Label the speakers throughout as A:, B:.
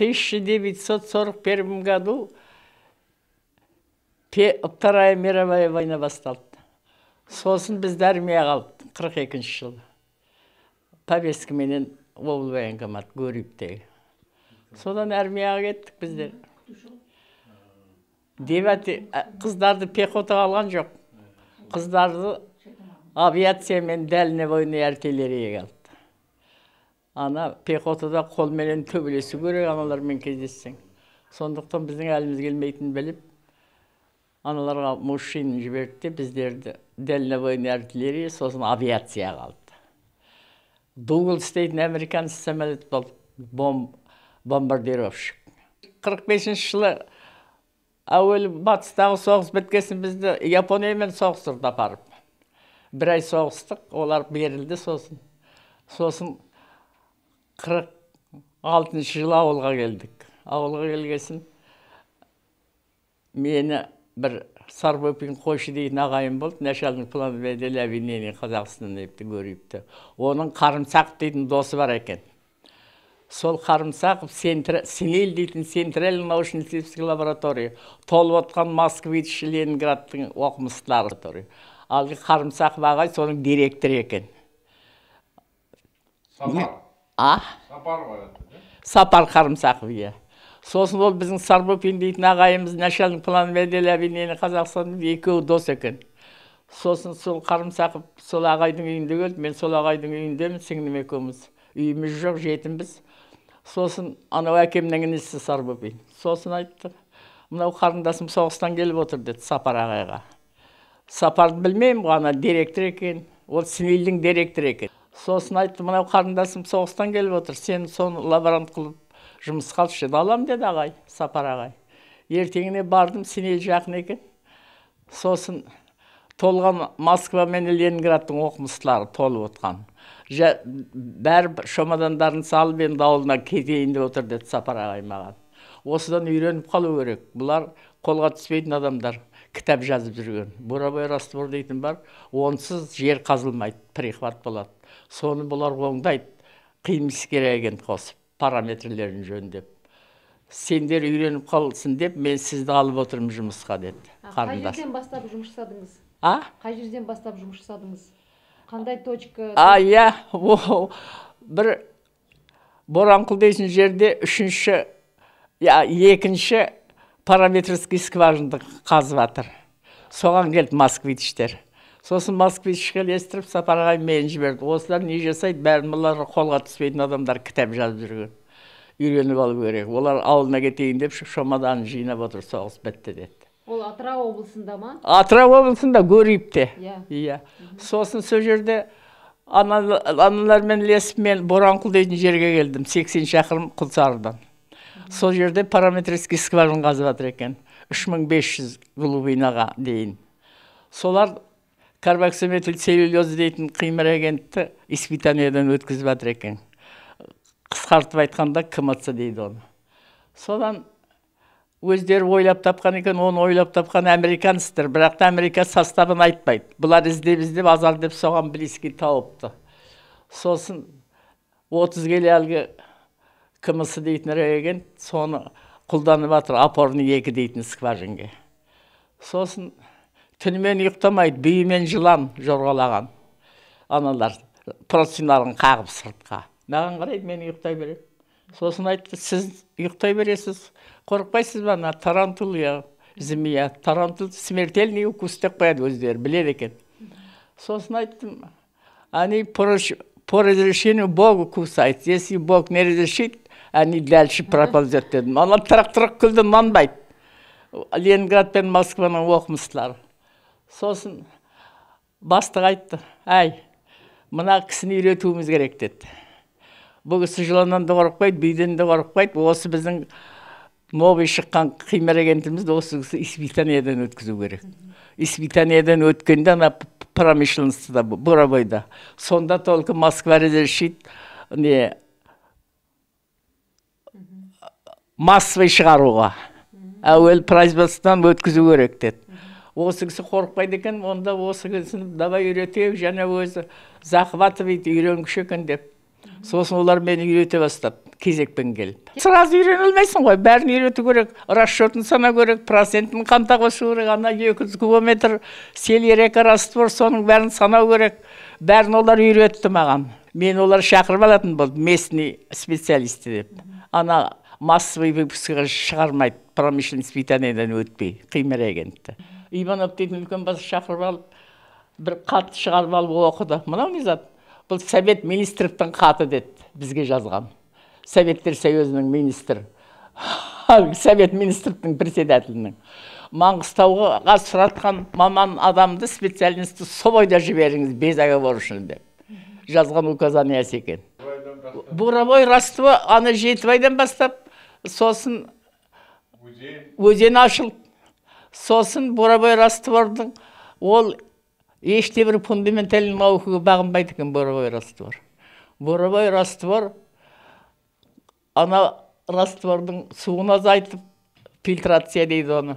A: 1941 году вторая мировая война басталды сосын бізді армияға алды қырық екінші жылы повесткаменен ол военкомат гурьевтегі содан армияға кеттік біздер девятый қыздарды пехотаға алған жоқ қыздарды авиациямен дальнебойный артиллерияға алды ана пехотада қолменен төбелесу керек аналармен кездессең сондықтан біздің әліміз келмейтінін біліп аналарға мужчин жіберді біздерді дальнобойный артиллерия сосын авиация қалды дугл істейтін американский самолет болды бом, бомбардировщик қырық бесінші жылы әуелі батыстағы соғыс біткесін бізді япониямен соғыстырды апарып бір ай соғыстық олар берілді сосын сосын қырық алтыншы жылы ауылға келдік ауылға келгесін мені бір сарбопин қойшы дейтін ағайым болды начальник плановедел объединения казахстана депті көріпті оның қарымсақ дейтін досы бар екен сол қарымсақов сенел дейтін центральный научно исследовательский лаборатория толып отқан москвич ленинградтың оқымыстылары әлгі қарымсақов ағай соның директоры екен а сапар сапар қарымсақов иә сосын ол біздің Сарбопин дейтін ағайымыз начальник план нені қазақстан екеуі дос екен сосын сол қарымсақов сол ағайдың үйінде келді мен сол ағайдың үйіндемін сіңлім екеуміз үйіміз жоқ жетімбіз сосын анау әкемнің інісі Сарбопин. сосын айтты мынау қарындасым соғыстан келіп отыр деді сапар ағайға сапарды білмеймін ғой ана директор екен ол снилдің директоры екен сосын айтты мынау қарындасым соғыстан келіп отыр сен соны лаборант қылып жұмысқа алшы алам деді ағай сапар ағай ертеңіне бардым семей жақын екен сосын толған москва мен ленинградтың оқымыстылары толып отқан бәрі шомадандарын салып енді ауылына кетейін деп отыр деді сапар ағай маған осыдан үйреніп қалу керек бұлар қолға түспейтін адамдар кітап жазып жүрген буровой раствор дейтін бар онсыз жер қазылмайды прихват болады соны бұлар оңдайды қиымыз керек қосып параметрлерін жөндеп сендер үйреніп қалсын деп мен сізді алып отырмын жұмысқа деді қарындас қай жерден бастап жұмыс жасадыңыз а қай жерден бастап жұмыс жасадыңыз қандай точка а иә бір боранқұл дейтін жерде үшінші екінші параметрский скважинды қазып жатыр соған келді москвичтер сосын москвич келістіріп сапар ағай мені жіберді осылар не жасайды бәрін бұлар қолға түспейтін адамдар кітап жазып жүрген үйреніп алу керек олар ауылына кетейін деп шомадан жинап отыр соғыс бітті деді ол атырау облысында ма атырау облысында гурьевте иә иә сосын сол жерде аналармен ілесіп мен боранқұл дейтін жерге келдім сексен шақырым құлсарыдан сол жерде параметрический скважина қазып жатыр екен үш мың бес жүз глубинаға дейін солар Карбоксометил целлюлез дейтін реагентті испытаниядан өткізіп жатыр екен қысқартып айтқанда кмц дейді оны содан өздері ойлап тапқан екен оны ойлап тапқан американецтер бірақ та америка составын айтпайды бұлар іздеп іздеп азар деп соған близкий тауыпты сосын отыз келі әлгі кмс дейтін реагент соны қолданып жатыр опорный екі дейтін скважинге сосын түнімен ұйықтамайды биімен жылан жорғалаған аналар простиналарын қағып сыртқа маған қарайды мен ұйықтай беремін сосын айтты сіз ұйықтай бересіз қорықпайсыз ба ана тарантул я змея тарантул смертельный укус деп қояды өздері біледі екен сосын айттым они по разрешению бога кусают если бог не разрешит они дальше проползет дедім олар тырық тырық күлді нанбайды ленинград пен москваның оқымыстылары сосын бастық айтты әй мына кісіні үйретуіміз керек деді бұл кісі жыланнан да қорықпайды биден де қорықпайды осы біздің новый шыққан агентімізді осы кісі испытаниядан өткізу керек испытаниядан өткенде ана промышленностьта буровойда сонда только москва разрешит не массовый шығаруға әуел производстводан өткізу керек деді осы кісі қорықпайды екен онда осы кісіні давай үйретейік және өзі захватывает үйренгіш екен деп сосын олар мені үйрете бастады кезекпен келіп сразу үйрене алмайсың ғой бәрін үйрету керек расчетын санау керек процентін қанта қосу керек ана екі жүз кубометр селерека раствор соның бәрін санау керек бәрін олар үйретті маған мен олар шақырып алатын болдым местный специалисті деп ана массовый выпускқа шығармайды промышленность питаниядан өтпей қимыр агентті иванов дейтін үлкен бас шақырып алып бір хат шығарып алып оқыды мынау не зат бұл совет министровтың хаты деді бізге жазған советтер союзының министр совет министрліктің председателінің маңғыстауға сұратқан маман адамды специалистті собойда жіберіңіз без оговор үшін деп жазған указаниясы екен буровой раство ана жетібайдан бастап сосын өзен ашылып сосын бурабай раствордың ол еште бір фундаментальный наукаға бағынбайды екен бурабай раствор бурабай раствор ана раствордың суын азайтып фильтрация дейді оны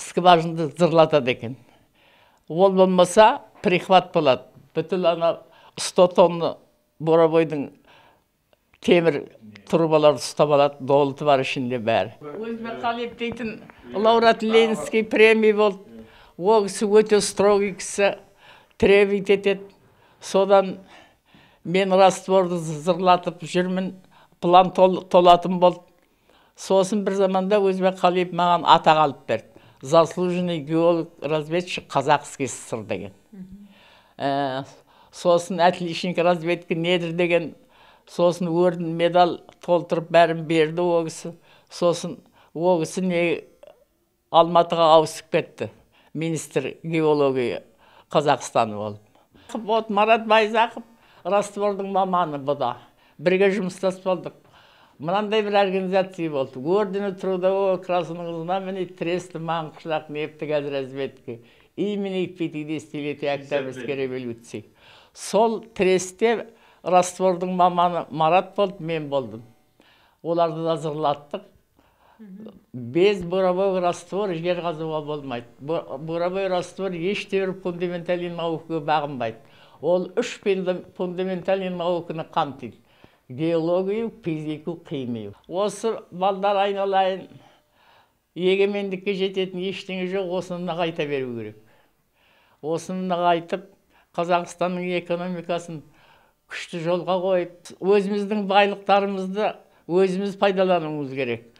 A: скважинды зырлатады екен ол болмаса прихват болады бүтіл ана сто тонна буровойдың темір трубаларды ұстап алады долыты бар ішінде бәрі өзбек қалып дейтін Лаурат ленинский премия болды ол кісі өте строгий кісі требовать етеді содан мен растворды зырлатып жүрмін план тол, толатын болды сосын бір заманда өзбек қалиев маған атақ алып берді заслуженный геолог разведчик казахский ссср деген ә, сосын отличник разведки недр деген сосын орден медаль толтырып бәрін берді ол кісі сосын ол кісі не алматыға ауысып кетті министр геология қазақстан болып вот марат байзақов раствордың маманы бұда бірге жұмыстас болдық мынандай бір организация болды ордена трудового красного знамени треста маңғышлақ қазір разведки имени пятидесятилетия октябрьской революции сол тресте раствордың маманы марат болды мен болдым оларды да зырлаттық без буровой раствор жер қазуға болмайды буровой раствор ештебір фундаментальный наукаға бағынбайды ол үш фундаментальный науканы қамтиды геологию физику химию осы балдар айналайын егемендікке жететін ештеңе жоқ осыны нығайта беру керек осыны нығайтып қазақстанның экономикасын күшті жолға қойып өзіміздің байлықтарымызды өзіміз пайдалануымыз керек